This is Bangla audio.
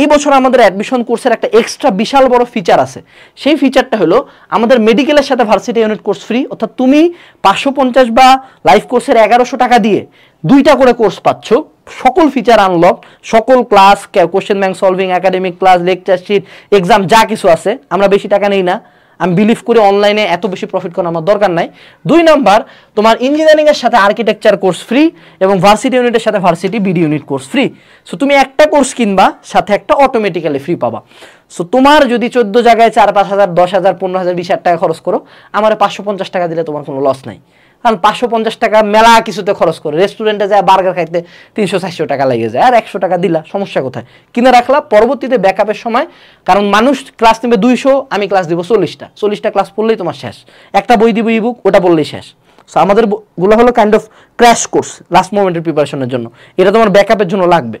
এই বছর আমাদের অ্যাডমিশন কোর্সের একটা এক্সট্রা বিশাল বড় ফিচার আছে সেই ফিচারটা হলো আমাদের মেডিকেলের সাথে ভার্সিটি ইউনিট কোর্স ফ্রি অর্থাৎ তুমি পাঁচশো পঞ্চাশ বা লাইফ কোর্সের এগারোশো টাকা দিয়ে দুইটা করে কোর্স পাচ্ছ সকল ফিচার আনলক সকল class question bank solving academic class lecture sheet exam যা কিছু আছে আমরা বেশি টাকা নেই না আমি বিলিভ করি অনলাইনে এত বেশি প্রফিট করা আমার দরকার নাই দুই নাম্বার তোমার ইঞ্জিনিয়ারিংয়ের সাথে আর্কিটেকচার কোর্স ফ্রি এবং ভার্সিটি ইউনিটের সাথে varsity BD unit course free so তুমি একটা কোর্স কিনবা সাথে একটা অটোমেটিক্যালি ফ্রি পাবা সো তোমার যদি চোদ্দ জায়গায় চার পাঁচ হাজার দশ হাজার পনেরো হাজার বিশ হাজার টাকা খরচ করো আমার পাঁচশো পঞ্চাশ টাকা দিলে তোমার কোনো লস নাই কারণ পাঁচশো পঞ্চাশ টাকা মেলা কিছুতে খরচ করে রেস্টুরেন্টে যায় বার্গার খাইতে তিনশো চারশো টাকা লেগে যায় আর একশো টাকা দিলা সমস্যা কোথায় কিনে রাখলা পরবর্তীতে ব্যাকআপের সময় কারণ মানুষ ক্লাস নেবে দুইশো আমি ক্লাস দিব চল্লিশটা চল্লিশটা ক্লাস পড়লেই তোমার শেষ একটা বই দিব বুক ওটা পড়লেই শেষ সো আমাদের গুলো হলো kind of crash course last মোমেন্টের প্রিপারেশনের জন্য এটা তোমার ব্যাকআপের জন্য লাগবে